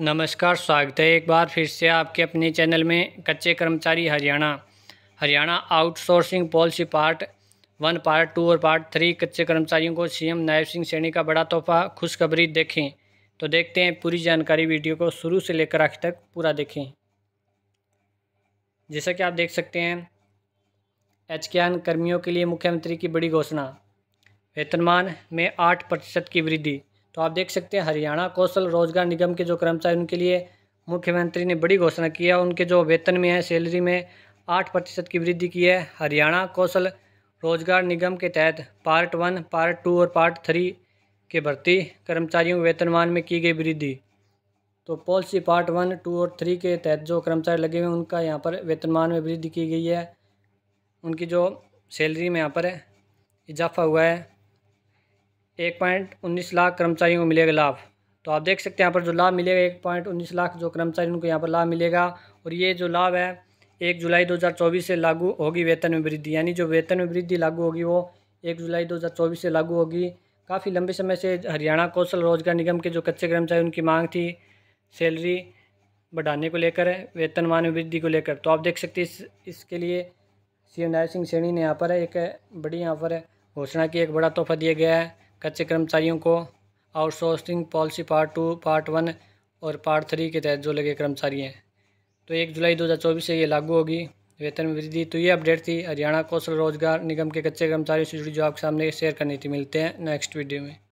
नमस्कार स्वागत है एक बार फिर से आपके अपने चैनल में कच्चे कर्मचारी Haryana Haryana outsourcing policy part one part two और पार्ट थ्री कच्चे कर्मचारियों को सीएम नायब सिंह सैनी का बड़ा तोहफा खुशखबरी देखें तो देखते हैं पूरी जानकारी वीडियो को शुरू से लेकर आखिर तक पूरा देखें जैसा कि आप देख सकते हैं एच के कर्मियों के लिए मुख्यमंत्री की बड़ी घोषणा वेतनमान में आठ प्रतिशत की वृद्धि तो आप देख सकते हैं हरियाणा कौशल रोजगार निगम के जो कर्मचारी उनके लिए मुख्यमंत्री ने बड़ी घोषणा की है उनके जो वेतन में है सैलरी में आठ प्रतिशत की वृद्धि की है हरियाणा कौशल रोजगार निगम के तहत पार्ट वन पार्ट टू और पार्ट थ्री के भर्ती कर्मचारियों के वेतनमान में की गई वृद्धि तो पॉलिसी पार्ट वन टू और थ्री के तहत जो कर्मचारी लगे हुए हैं उनका यहाँ पर वेतनमान में वृद्धि की गई है उनकी जो सैलरी में यहाँ पर इजाफा हुआ है एक पॉइंट उन्नीस लाख कर्मचारियों को मिलेगा लाभ तो आप देख सकते हैं यहाँ पर जो लाभ मिलेगा एक पॉइंट उन्नीस लाख जो कर्मचारी उनको यहाँ पर लाभ मिलेगा और ये जो लाभ है एक जुलाई 2024 से लागू होगी वेतन में वृद्धि यानी जो वेतन में वृद्धि लागू होगी वो एक जुलाई 2024 से लागू होगी काफ़ी लंबे समय से हरियाणा कौशल रोजगार निगम के जो कच्चे कर्मचारी उनकी मांग थी सैलरी बढ़ाने को लेकर वेतनमान में वृद्धि को लेकर तो आप देख सकते इस इसके लिए सी एम सिंह सैनी ने यहाँ पर एक बड़ी यहाँ पर घोषणा की एक बड़ा तोहफा दिया गया है कच्चे कर्मचारियों को outsourcing policy part two part one और पार्ट थ्री के तहत जो लगे कर्मचारी हैं तो एक जुलाई 2024 से ये लागू होगी वेतन वृद्धि तो ये अपडेट थी हरियाणा कौशल रोजगार निगम के कच्चे कर्मचारियों से जुड़ी जो आपके सामने शेयर करनी थी मिलते हैं नेक्स्ट वीडियो में